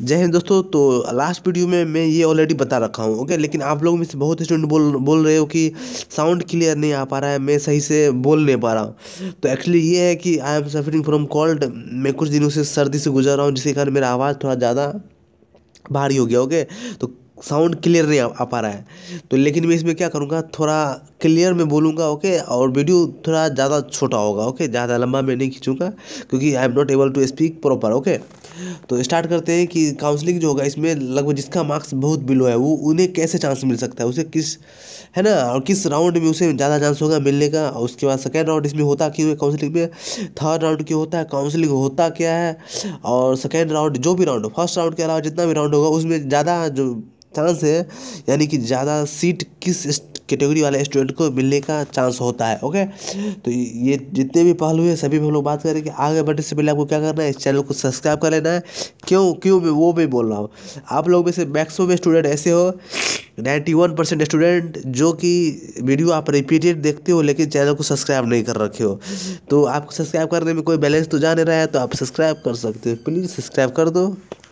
जय हिंद दोस्तों तो लास्ट वीडियो में मैं ये ऑलरेडी बता रखा हूँ ओके लेकिन आप लोग में से बहुत स्टूडेंट बोल बोल रहे हो कि साउंड क्लियर नहीं आ पा रहा है मैं सही से बोल नहीं पा रहा हूँ तो एक्चुअली ये है कि I am suffering from cold मैं कुछ दिनों से सर्दी से गुजर रहा हूँ जिसके कारण मेरा आवाज़ थोड़ा ज़्यादा भारी हो गया ओके तो साउंड क्लियर नहीं आ पा रहा है तो लेकिन मैं इसमें क्या करूँगा थोड़ा क्लियर में बोलूँगा ओके और वीडियो थोड़ा ज़्यादा छोटा होगा ओके ज़्यादा लंबा मैं नहीं खींचूँगा क्योंकि I am not able to speak proper okay तो स्टार्ट करते हैं कि काउंसलिंग जो होगा इसमें लगभग जिसका मार्क्स बहुत बिलो है वो उन्हें कैसे चांस मिल सकता है उसे किस है ना और किस राउंड में उसे ज़्यादा चांस होगा मिलने का और उसके बाद सेकेंड राउंड इसमें होता क्यों है काउंसलिंग में थर्ड राउंड क्यों होता है काउंसलिंग होता क्या है और सेकेंड राउंड जो भी राउंड हो फर्स्ट राउंड के अलावा जितना भी राउंड होगा उसमें ज़्यादा जो चांस है यानी कि ज़्यादा सीट किस कैटेगरी वाले स्टूडेंट को मिलने का चांस होता है ओके तो ये जितने भी पहलू हैं सभी में हम लोग बात करेंगे आगे बढ़ने से पहले आपको क्या करना है इस चैनल को सब्सक्राइब कर लेना है क्यों क्यों मैं वो भी बोल रहा हूँ आप लोग में से मैक्सिमम स्टूडेंट ऐसे हो नाइन्टी वन परसेंट स्टूडेंट जो कि वीडियो आप रिपीटेड देखते हो लेकिन चैनल को सब्सक्राइब नहीं कर रखे हो तो आपको सब्सक्राइब करने में कोई बैलेंस तो जा नहीं रहा है तो आप सब्सक्राइब कर सकते हो प्लीज़ सब्सक्राइब कर दो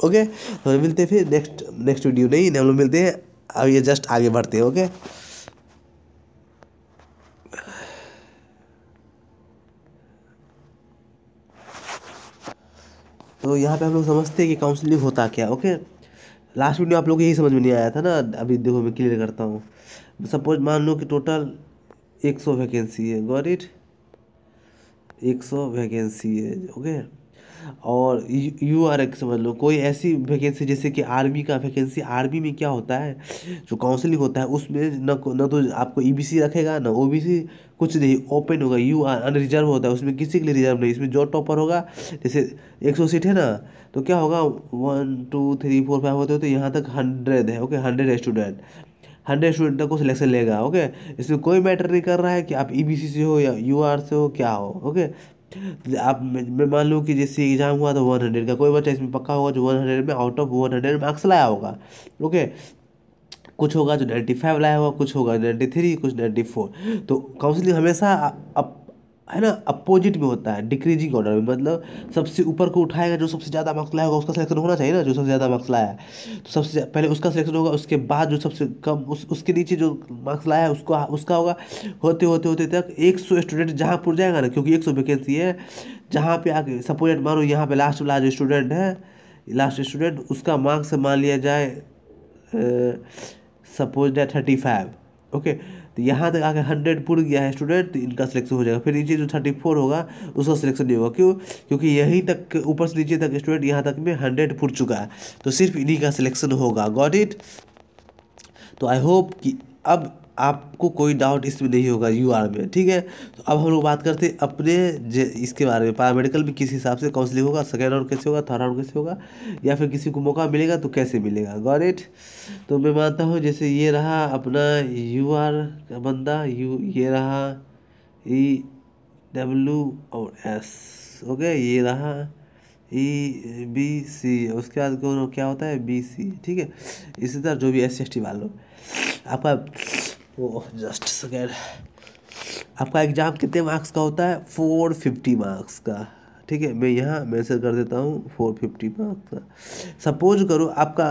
ओके तो मिलते हैं फिर नेक्स्ट नेक्स्ट वीडियो नहीं हम लोग मिलते हैं अब ये जस्ट आगे बढ़ते हैं ओके तो यहाँ पे हम लोग समझते हैं कि काउंसलिंग होता क्या ओके लास्ट वीडियो आप लोग यही समझ में नहीं आया था ना अभी देखो मैं क्लियर करता हूँ सपोज मान लो कि टोटल एक सौ वैकेंसी है गॉरिट एक सौ वैकेंसी है ओके और यू आर एक समझ लो कोई ऐसी वैकेंसी जैसे कि आर्मी का वैकेंसी आर्मी में क्या होता है जो काउंसलिंग होता है उसमें न न तो आपको ई बी सी रखेगा ना ओ बी सी कुछ नहीं ओपन होगा यू आर अनरिजर्व होता है उसमें किसी के लिए रिजर्व नहीं इसमें जो टॉपर होगा जैसे एक सौ सीट है ना तो क्या होगा one two three four five होते हो तो यहाँ तक हंड्रेड है okay hundred student hundred student तक को सिलेक्शन लेगा ओके इसमें कोई मैटर नहीं कर रहा है कि आप ई e से हो या यू से हो क्या हो ओके आप मैं मान लूँ कि जैसे एग्ज़ाम हुआ तो वन हंड्रेड का कोई बच्चा इसमें पक्का होगा जो वन हंड्रेड में out of one hundred marks लाया होगा ओके कुछ होगा जो नाइन्टी फाइव लाया होगा कुछ होगा नाइन्टी थ्री कुछ नाइन्टी फोर तो काउंसलिंग हमेशा अप है ना अपोजिट में होता है डिक्रीजिंग ऑर्डर में मतलब सबसे ऊपर को उठाएगा जो सबसे ज़्यादा मार्क्स लाएगा उसका सिलेक्शन होना चाहिए ना जो सबसे ज़्यादा मार्क्स लाया है तो सबसे पहले उसका सिलेक्शन होगा उसके बाद जो सबसे कम उस उसके नीचे जो मार्क्स लाया है उसको उसका होगा होते होते होते तक एक सौ स्टूडेंट जहाँ पुर जाएगा ना क्योंकि एक सौ वैकेंसी है जहाँ पर आके सपोज मानो यहाँ पर लास्ट वाला जो स्टूडेंट है लास्ट स्टूडेंट उसका मार्क्स मान लिया जाए suppose that thirty five okay तो यहाँ तक आकर हंड्रेड पुर गया है स्टूडेंट तो इनका सिलेक्शन हो जाएगा फिर नीचे जो थर्टी फोर होगा उसका सिलेक्शन नहीं होगा क्यों क्योंकि यहीं तक ऊपर से नीचे तक स्टूडेंट यहाँ तक में हंड्रेड पुर चुका है तो सिर्फ इन्हीं का सिलेक्शन होगा गॉट इट तो आई होप कि अब आपको कोई डाउट इसमें नहीं होगा यू आर में ठीक है तो अब हम लोग बात करते हैं अपने जे इसके बारे में पैरामेडिकल में किस हिसाब से काउंसलिंग होगा सेकेंड राउंड कैसे होगा थर्ड राउंड कैसे होगा या फिर किसी को मौका मिलेगा तो कैसे मिलेगा गॉरेट तो मैं मानता हूँ जैसे ये रहा अपना यू आर का बंदा यू ये रहा ई डब्ल्यू और एस ओके ये रहा ई बी सी उसके बाद क्या होता है बी सी ठीक है इसी तरह जो भी एस एस टी वालों आपका वो जस्ट सकेंड आपका एग्ज़ाम कितने मार्क्स का होता है फोर फिफ्टी मार्क्स का ठीक है मैं यहाँ मैंसन कर देता हूँ फोर फिफ्टी मार्क्स का सपोज करो आपका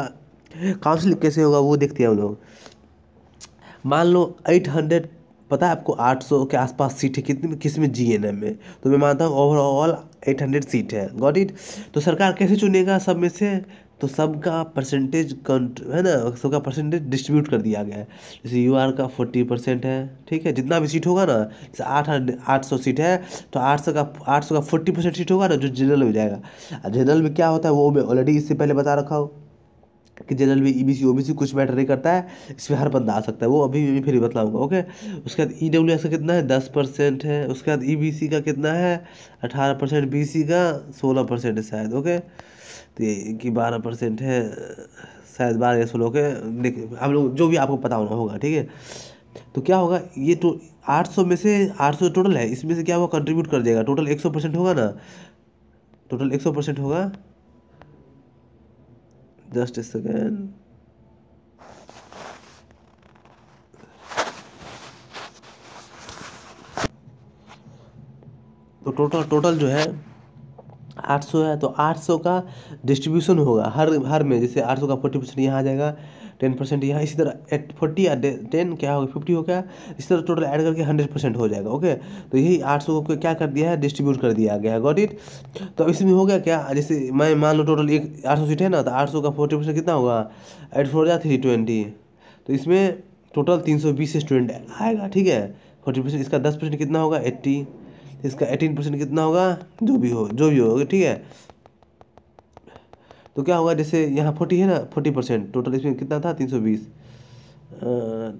काउंसिलिंग कैसे होगा वो देखते हैं हम लोग मान लो एट हंड्रेड पता है आपको आठ सौ के आसपास सीट है कितनी किस में जी एन एम में तो मैं मानता हूँ ओवरऑल एट हंड्रेड सीट है गॉट इट तो सरकार कैसे चुनेगा सब में से तो सबका परसेंटेज है ना सबका परसेंटेज डिस्ट्रीब्यूट कर दिया गया है जैसे यू आर का फोर्टी परसेंट है ठीक है जितना भी सीट होगा ना जैसे आठ आठ सौ सीट है तो आठ सौ का आठ सौ का फोर्टी परसेंट सीट होगा ना जो जनरल में जाएगा जनरल में क्या होता है वो मैं ऑलरेडी इससे पहले बता रखा हूँ कि जनरल में ई बी सी ओ बी सी कुछ मैटर नहीं करता है इसमें हर बंदा आ सकता है वो अभी भी फिर बताऊंगा ओके उसके बाद ई डब्ल्यू एस का कितना है दस परसेंट है उसके बाद ई बी सी का कितना है अठारह परसेंट बी सी का सोलह परसेंट शायद ओके तो कि बारह परसेंट है शायद बारह या सोलह के देख हम लोग जो भी आपको पता होना होगा ठीक है तो क्या होगा ये तो आठ सौ में से आठ सौ टोटल है इसमें से क्या होगा कंट्रीब्यूट कर देगा टोटल एक सौ परसेंट होगा ना टोटल एक सौ परसेंट होगा जस्ट सेकेंड तो टोटल टोटल जो है आठ सौ है तो आठ सौ का डिस्ट्रीब्यूशन होगा हर हर में जैसे आठ सौ का फोर्टी परसेंट यहाँ आ जाएगा टेन परसेंट यहाँ इसी तरह एट फोर्टी या टेन क्या होगा फिफ्टी हो गया इसी तरह टोटल ऐड करके हंड्रेड परसेंट हो जाएगा ओके तो यही आठ सौ को क्या कर दिया है डिस्ट्रीब्यूट कर दिया गया है गॉट इट तो इसमें हो गया क्या जैसे मैं मान लो टोटल एक आठ सौ सीट है ना तो आठ सौ का फोर्टी परसेंट कितना होगा एट फोर या थ्री ट्वेंटी तो इसमें टोटल तीन सौ बीस स्टूडेंट आएगा ठीक है फोर्टी परसेंट इसका दस परसेंट कितना होगा एट्टी इसका एटीन परसेंट कितना होगा जो भी हो जो भी होगा ठीक है तो क्या होगा जैसे यहाँ फोर्टी है ना फोर्टी परसेंट टोटल इसमें कितना था तीन सौ बीस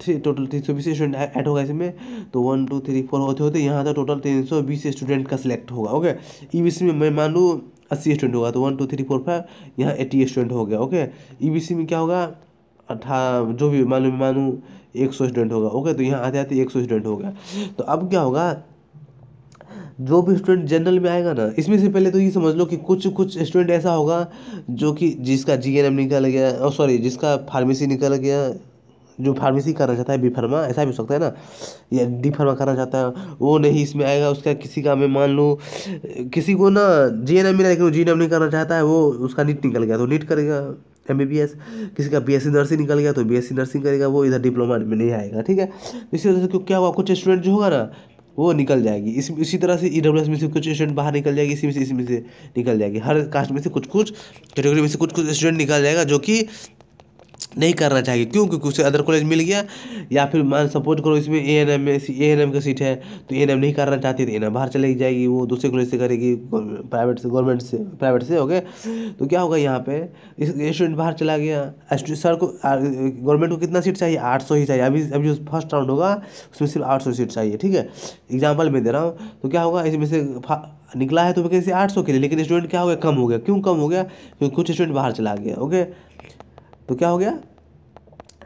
ठीक टोटल तीन सौ बीस स्टूडेंट ऐड होगा इसमें तो वन टू थ्री फोर होते होते यहाँ तो टोटल तीन सौ बीस स्टूडेंट का सिलेक्ट होगा ओके ई बी सी में मैं मान लूँ अस्सी स्टूडेंट होगा तो one two three four five यहाँ एटी स्टूडेंट हो गया ओके ई बी सी में क्या होगा अठा जो भी मान मालूम मानूँ एक सौ स्टूडेंट होगा ओके तो यहाँ आते आते एक सौ स्टूडेंट होगा तो अब क्या होगा जो भी स्टूडेंट जनरल में आएगा ना इसमें से पहले तो ये समझ लो कि कुछ कुछ स्टूडेंट ऐसा होगा जो कि जिसका जी एन एम निकल गया और सॉरी जिसका फार्मेसी निकल गया जो फार्मेसी करना चाहता है बी फार्मा ऐसा भी हो सकता है ना या डी फार्मा करना चाहता है वो नहीं इसमें आएगा उसका किसी का मैं मान लूँ किसी को ना जी एन एम मिला लेकिन वो जी एन एम नहीं करना चाहता है वो उसका नीट निकल गया तो नीट करेगा एम बी बी एस किसी का बी एस सी नर्सिंग निकल गया तो बी एस सी नर्सिंग करेगा वो इधर डिप्लोमा में नहीं आएगा ठीक है इसी वजह से क्या हुआ कुछ स्टूडेंट जो होगा ना वो निकल जाएगी इस इसी तरह से ई डब्ल्यू एस में से कुछ स्टूडेंट बाहर निकल जाएगी इसी में से इसी में से निकल जाएगी हर कास्ट में से कुछ कुछ कैटेगरी में से कुछ कुछ स्टूडेंट निकल जाएगा जो कि नहीं करना चाहिए क्यों क्योंकि उसे अदर कॉलेज मिल गया या फिर मान सपोज करो इसमें ए एन एम में ए एन एम की सीट है तो ए एन एम नहीं करना चाहती तो ए एन एम बाहर चली जाएगी वो दूसरे कॉलेज से करेगी प्राइवेट से गवर्नमेंट से प्राइवेट से ओके तो क्या होगा यहाँ पे स्टूडेंट बाहर चला गया सर को गवर्नमेंट को कितना सीट चाहिए आठ सौ ही चाहिए अभी अभी जो फर्स्ट राउंड होगा उसमें सिर्फ आठ सौ सीट चाहिए ठीक है एग्जाम्पल मैं दे रहा हूँ तो क्या होगा इसमें से निकला है तो वैकेंसी आठ सौ के लिए लेकिन स्टूडेंट क्या हो गया कम हो गया क्यों कम हो गया क्योंकि कुछ स्टूडेंट बाहर चला गया ओके तो क्या हो गया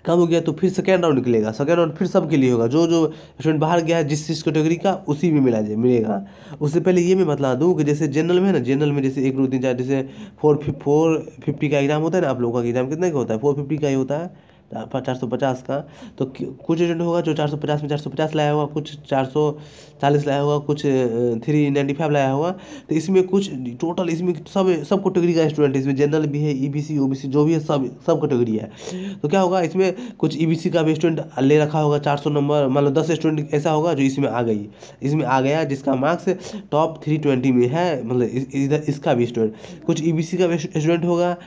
कम हो गया तो फिर सेकेंड राउंड निकलेगा सेकेंड राउंड फिर सबके लिए होगा जो जो स्टूडेंट बाहर गया है जिस जिस कैटेगरी का उसी में मिला जाए मिलेगा उससे पहले ये मैं बतला दूँ कि जैसे जनरल में है ना जनरल में जैसे एक दो तीन चार जैसे फोर फोर फिफ्टी का एग्जाम होता है ना आप लोगों का एग्जाम कितने का होता है फोर फिफ्टी का ही होता है चार सौ पचास का तो कुछ एजेंट होगा जो चार सौ पचास में चार सौ पचास लाया होगा कुछ चार सौ चालीस लाया होगा कुछ थ्री नाइन्टी फाइव लाया होगा तो इसमें कुछ टोटल इसमें सब सब कैटेगरी का स्टूडेंट इसमें जनरल भी है E B C O B सी जो भी है सब सब कैटेगरी है तो क्या होगा इसमें कुछ ई बी सी का भी स्टूडेंट ले रखा होगा चार सौ नंबर मान लो दस स्टूडेंट ऐसा होगा जो इसमें आ गई इसमें आ गया जिसका मार्क्स टॉप थ्री ट्वेंटी में है मतलब इसका भी स्टूडेंट कुछ ई बी सी का स्टूडेंट होगा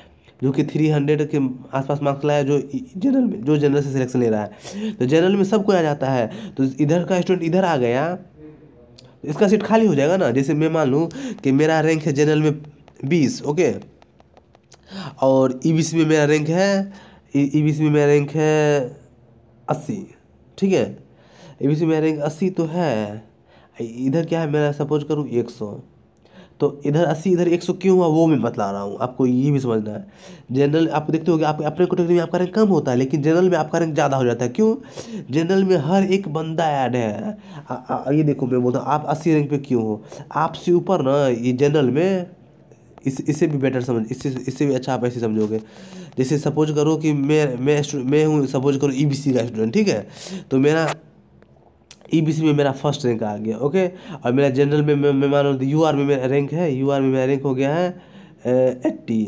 जो कि थ्री हंड्रेड के आसपास मार्क्स लाया जो जनरल में जो जनरल से सिलेक्शन ले रहा है तो जनरल में सबको आ जाता है तो इधर का स्टूडेंट इधर आ गया इसका सीट खाली हो जाएगा ना जैसे मैं मान लूँ कि मेरा रैंक है जनरल में बीस ओके और ई बी सी में मेरा रैंक है ई बी सी में मेरा रैंक है अस्सी ठीक है ई बी सी में रैंक अस्सी तो है इधर क्या है मेरा सपोज करूँ एक सौ तो इधर अस्सी इधर एक सौ क्यों हुआ वो मैं बता रहा हूँ आपको ये भी समझना है जनरल आप देखते कि आप अपने कैटेगरी में आपका रैंक कम होता है लेकिन जनरल में आपका रैंक ज़्यादा हो जाता है क्यों जनरल में हर एक बंदा ऐड है आ, आ, ये देखो मैं बोलता हूँ आप अस्सी रैंक पे क्यों हो आपसे ऊपर ना ये जनरल में इस इससे भी बेटर समझ इससे इससे भी अच्छा आप ऐसे समझोगे जैसे सपोज करो कि मैं मैं मैं हूँ सपोज करो ई e का स्टूडेंट ठीक है तो मेरा ईबीसी e में मेरा फर्स्ट रैंक आ गया ओके और मेरा जनरल में मैं मान यू आर में मेरा रैंक है यू आर में मेरा रैंक हो गया है एट्टी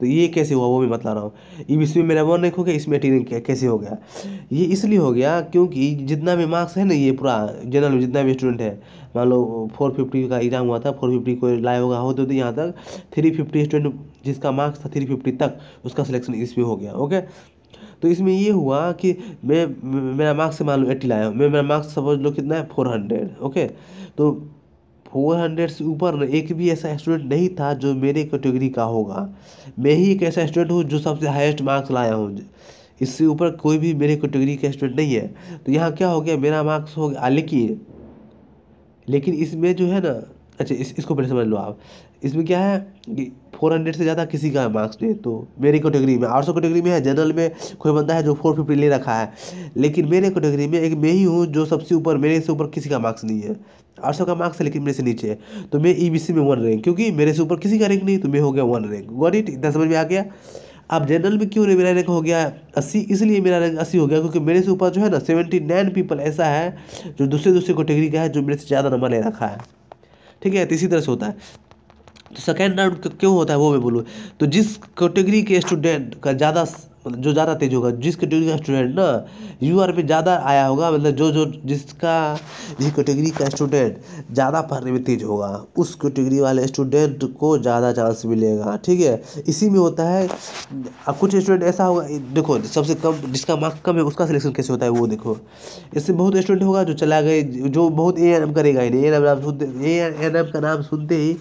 तो ये कैसे हुआ वो मैं बता रहा हूँ ई e बी में मेरा वन रैंक हो गया इसमें एटी रैंक कैसे हो गया ये इसलिए हो गया क्योंकि जितना भी मार्क्स है ना ये पूरा जनरल में जितना भी स्टूडेंट है मान लो फोर फिफ्टी का एग्जाम हुआ था फोर फिफ्टी को लाया होगा हो तो, तो यहाँ तक थ्री फिफ्टी स्टूडेंट जिसका मार्क्स था थ्री फिफ्टी तक उसका सिलेक्शन इसमें हो गया ओके तो इसमें ये हुआ कि मैं मेरा मार्क्स मान लो एट्टी लाया हूँ मैं मेरा मार्क्स समझ लो कितना है फोर हंड्रेड ओके तो फोर हंड्रेड से ऊपर एक भी ऐसा स्टूडेंट नहीं था जो मेरे कैटेगरी का होगा मैं ही एक ऐसा स्टूडेंट हूँ जो सबसे हाईएस्ट मार्क्स लाया हूँ इससे ऊपर कोई भी मेरे कैटेगरी का स्टूडेंट नहीं है तो यहाँ क्या हो गया मेरा मार्क्स हो गया लेकिन लेकिन इसमें जो है ना अच्छा इस इसको पहले समझ लो आप इसमें क्या है कि फोर हंड्रेड से ज़्यादा किसी का मार्क्स नहीं तो मेरी कैटेगरी में आठ सौ कैटेगरी में है जनरल में कोई बंदा है जो फोर फिफ्टी ले रखा है लेकिन मेरे कैटेगरी में एक मैं ही हूँ जो सबसे ऊपर मेरे से ऊपर किसी का मार्क्स नहीं है आठ सौ का मार्क्स है लेकिन मेरे से नीचे है तो मैं ई बी सी में वन रैंक क्योंकि मेरे से ऊपर किसी का रैंक नहीं तो मैं हो गया वन रैंक वन इट इतना समझ में आ गया अब जनरल में क्यों नहीं मेरा रैंक हो गया अस्सी इसलिए मेरा रैंक अस्सी हो गया क्योंकि मेरे से ऊपर जो है ना सेवेंटी नाइन पीपल ऐसा है जो दूसरे दूसरे कैटेगरी का है जो मेरे से ज़्यादा नंबर ले रखा है ठीक है तो इसी तरह से होता है तो सेकेंड राउंड क्यों होता है वो मैं बोलूँ तो जिस कैटेगरी के स्टूडेंट का ज़्यादा मतलब जो ज़्यादा तेज होगा जिस कैटेगरी का स्टूडेंट ना आर में ज़्यादा आया होगा मतलब जो जो जिसका जिस कैटेगरी का स्टूडेंट ज़्यादा पढ़ने में तेज होगा उस कैटेगरी वाले स्टूडेंट को ज़्यादा चांस मिलेगा ठीक है इसी में होता है अब कुछ स्टूडेंट ऐसा होगा देखो सबसे कम जिसका मार्क कम है उसका सिलेक्शन कैसे होता है वो देखो इससे बहुत स्टूडेंट होगा जो चला गए जो बहुत ए एन एम करेगा ही नहीं ए नाम सुनते ए एन एम का नाम सुनते ही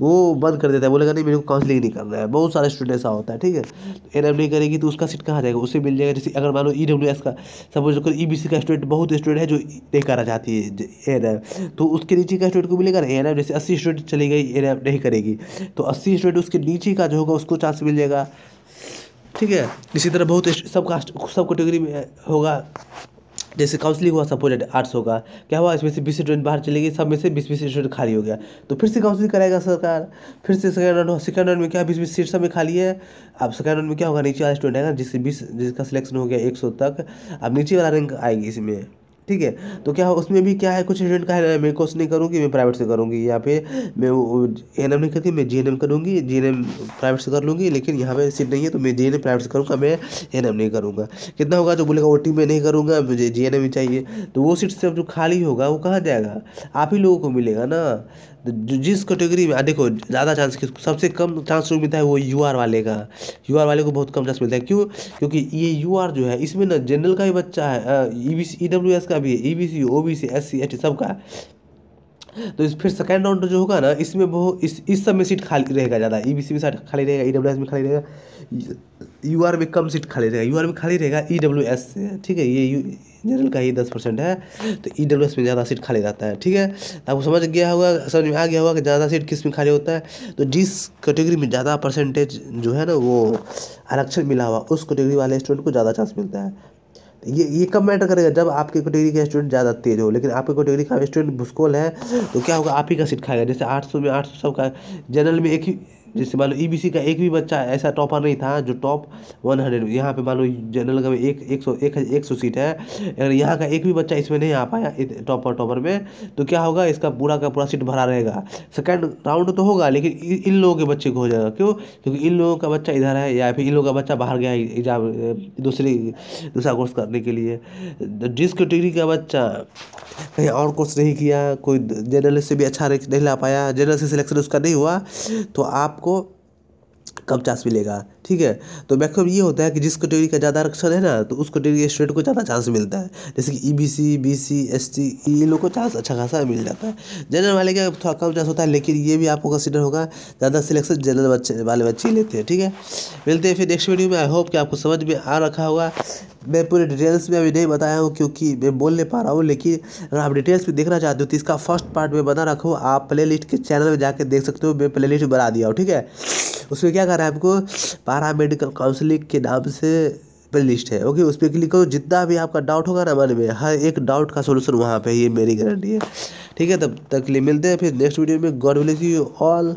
वो बंद कर देता है बोलेगा नहीं मेरे को काउंसलिंग नहीं करना है बहुत सारे स्टूडेंट ऐसा होता है ठीक है ए एन एम नहीं करेगी तो उसका का सीट कहाँ जाएगा उसे मिल जाएगा जैसे अगर मानो ई e डब्ल्यू एस का सपोज कर ई बी सी का स्टूडेंट बहुत स्टूडेंट है जो नहीं करना चाहती है ए एन एम तो उसके नीचे का स्टूडेंट को मिलेगा ना एन एम जैसे अस्सी स्टूडेंट चली गई एन एम नहीं करेगी तो अस्सी स्टूडेंट उसके नीचे का जो होगा उसको चांस मिल जाएगा ठीक है इसी तरह बहुत सब कास्ट सब कैटेगरी में होगा जैसे काउंसलिंग हुआ सपोज आर्ट्स होगा क्या हुआ इसमें से बीस स्टूडेंट बाहर चले गए सब में से बीस बीस स्टूडेंट खाली हो गया तो फिर से काउंसलिंग कराएगा सरकार फिर से सेकेंड राउंड सेकंड राउंड में क्या बीस बीस सीट सब में खाली है अब सेकंड राउंड में क्या होगा नीचे वाला स्टूडेंट आएगा जिससे बीस जिसका सिलेक्शन हो गया एक तक अब नीचे वाला रैंक आएगी इसमें ठीक है तो क्या उसमें भी क्या है कुछ स्टूडेंट का है मैं कोर्स नहीं करूँगी मैं प्राइवेट से करूँगी या फिर मैं एन एम नहीं करती मैं जी एन एम करूँगी जी एन एम प्राइवेट से कर लूँगी लेकिन यहाँ पे सीट नहीं है तो मैं जी एन एम प्राइवेट से करूँगा मैं एन एम नहीं करूँगा कितना होगा जो बोलेगा ओ टी में नहीं करूँगा मुझे जी एन एम ही चाहिए तो वो सीट सब जो खाली होगा वो कहाँ जाएगा आप ही लोगों को मिलेगा ना जिस कैटेगरी में देखो ज़्यादा चांस सबसे कम चांस जो मिलता है वो यू आर वाले का यू आर वाले को बहुत कम चांस मिलता है क्यों क्योंकि ये यू आर जो है इसमें ना जनरल का ही बच्चा है E B E W S का जितना भी है E B C O B C S C H सब का तो इस फिर सेकेंड राउंड जो होगा ना इसमें वो इस इस सब में सीट खाली रहेगा ज़्यादा ई e बी सी में सीट खाली रहेगा ई डब्ल्यू एस में खाली रहेगा यू आर में कम सीट खाली रहेगा यू आर में खाली रहेगा ई डब्ल्यू एस से ठीक है ये यू जनरल का ही दस परसेंट है तो ई डब्ल्यू एस में ज़्यादा सीट खाली रहता है ठीक है तो आपको समझ गया होगा समझ में आ गया होगा कि ज़्यादा सीट किस में खाली होता है तो जिस कैटेगरी में ज़्यादा परसेंटेज जो है ना वो आरक्षण मिला हुआ उस कैटेगरी वाले स्टूडेंट को ज़्यादा चांस मिलता है ये ये कब मैटर करेगा जब आपके कैटेगरी का स्टूडेंट ज़्यादा तेज हो लेकिन आपके कैटेगरी का स्टूडेंट भुस्कोल है तो क्या होगा आप ही का सीट खाएगा जैसे आठ सौ में आठ सौ सबका जनरल में एक ही जिससे मान लो ई e का एक भी बच्चा ऐसा टॉपर नहीं था जो टॉप वन हंड्रेड यहाँ पर मान लो जनरल का एक एक सौ एक, एक सौ सीट है अगर यहाँ का एक भी बच्चा इसमें नहीं आ पाया टॉपर टॉपर में तो क्या होगा इसका पूरा का पूरा सीट भरा रहेगा सेकेंड राउंड तो होगा लेकिन इन लोगों के बच्चे को हो जाएगा क्यों क्योंकि इन लोगों का बच्चा इधर है या फिर इन लोगों का बच्चा बाहर गया एग्जाम दूसरी दूसरा कोर्स करने के लिए तो जिस कैटेगरी का बच्चा कहीं और कोर्स नहीं किया कोई जनरल से भी अच्छा नहीं ला पाया जनरल से सिलेक्शन उसका नहीं हुआ तो आप आपको कम चांस मिलेगा ठीक है तो मैक्सिमम ये होता है कि जिस कैटेगरी का ज़्यादा आरक्षण है ना तो उस कैटेगरी के स्टूडेंट को ज़्यादा चांस मिलता है जैसे कि E B C B C S T ये लोग को चांस अच्छा खासा मिल जाता है जनरल वाले का थोड़ा कम चांस होता है लेकिन ये भी आपको कंसिडर होगा ज़्यादा सिलेक्शन जनरल बच्चे वाले बच्चे लेते हैं ठीक है मिलते हैं फिर नेक्स्ट वीडियो में आई होप कि आपको समझ में आ रखा होगा मैं पूरे डिटेल्स में अभी नहीं बताया हूँ क्योंकि मैं बोल नहीं पा रहा हूँ लेकिन अगर आप डिटेल्स में देखना चाहते हो तो इसका फर्स्ट पार्ट में बना रखो आप प्ले लिस्ट के चैनल में जाकर देख सकते हो मैं प्ले लिस्ट बना दिया हूँ ठीक है उसमें क्या करें है आपको पारा मेडिकल काउंसिलिंग के नाम से प्ले लिस्ट है ओके उस पर क्लिक करो जितना भी आपका डाउट होगा ना मन में हर एक डाउट का सोल्यूशन वहाँ पर ये मेरी गारंटी है ठीक है तब तक लिए मिलते हैं फिर नेक्स्ट वीडियो में गॉड ब्लेस यू ऑल